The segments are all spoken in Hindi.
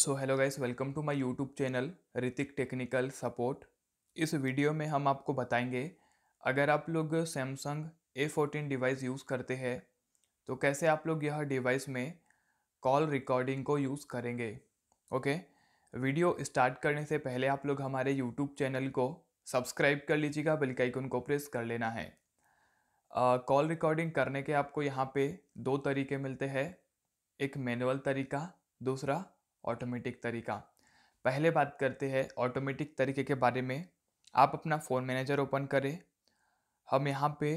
so hello guys welcome to my YouTube channel Ritik technical support इस वीडियो में हम आपको बताएंगे अगर आप लोग Samsung A fourteen device use करते हैं तो कैसे आप लोग यह डिवाइस में कॉल रिकॉर्डिंग को यूज़ करेंगे ओके वीडियो स्टार्ट करने से पहले आप लोग हमारे यूट्यूब चैनल को सब्सक्राइब कर लीजिएगा बेल उनको को प्रेस कर लेना है कॉल uh, रिकॉर्डिंग करने के आपको यहाँ पे दो तरीके मिलते हैं एक मैनुअल तरीका दूसरा ऑटोमेटिक तरीका पहले बात करते हैं ऑटोमेटिक तरीके के बारे में आप अपना फ़ोन मैनेजर ओपन करें हम यहाँ पे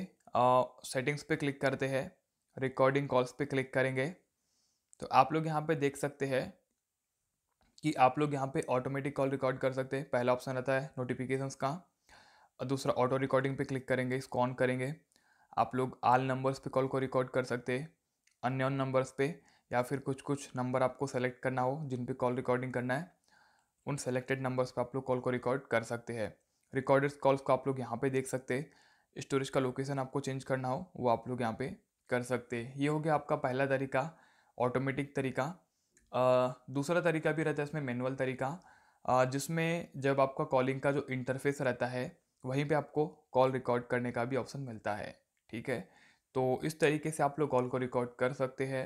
सेटिंग्स पे क्लिक करते हैं रिकॉर्डिंग कॉल्स पे क्लिक करेंगे तो आप लोग यहाँ पे देख सकते हैं कि आप लोग यहाँ पे ऑटोमेटिक कॉल रिकॉर्ड कर सकते हैं पहला ऑप्शन रहता है नोटिफिकेशंस का और दूसरा ऑटो रिकॉर्डिंग पे क्लिक करेंगे इसको ऑन करेंगे आप लोग आल नंबर्स पे कॉल को रिकॉर्ड कर सकते हैं अन्य नंबर्स पे या फिर कुछ कुछ नंबर आपको सेलेक्ट करना हो जिन पे कॉल रिकॉर्डिंग करना है उन सेलेक्टेड नंबर्स पे आप लोग कॉल को रिकॉर्ड कर सकते हैं रिकॉर्डेड कॉल्स को आप लोग यहाँ पे देख सकते हैं स्टोरेज का लोकेशन आपको चेंज करना हो वो आप लोग यहाँ पे कर सकते हैं ये हो गया आपका पहला तरीका ऑटोमेटिक तरीका दूसरा तरीका भी रहता है इसमें मैनुअल तरीका जिसमें जब आपका कॉलिंग का जो इंटरफेस रहता है वहीं पर आपको कॉल रिकॉर्ड करने का भी ऑप्शन मिलता है ठीक है तो इस तरीके से आप लोग कॉल को रिकॉर्ड कर सकते हैं